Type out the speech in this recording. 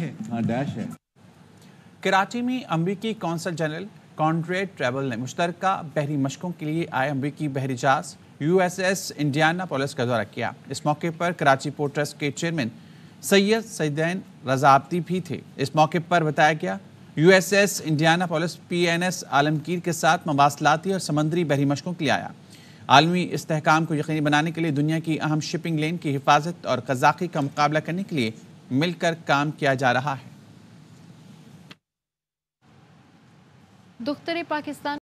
dash है हाँ dash है कराची में अमरीकी कौंसल जनरल कॉन्ट्रेड ट्रेवल ने मुश्तर बहरी मशकों के लिए आए अमरीकी बहरी जहाज U S S Indianapolis का दौरा किया इस मौके पर कराची पोर्ट ट्रस्ट के चेयरमैन सैयद सैदैन रजाबती भी थे इस मौके पर बताया गया U S S Indianapolis P N S Alamgir के साथ मवासलाती और समंदरी बहरी मशकों के लिए आया आलमी इस्तेकाम को यकीनी बनाने के लिए दुनिया की अहम शिपिंग लेन की हिफाजत और कजाकी का मुकाबला करने के लिए मिलकर काम किया जा रहा है दुख्तर पाकिस्तान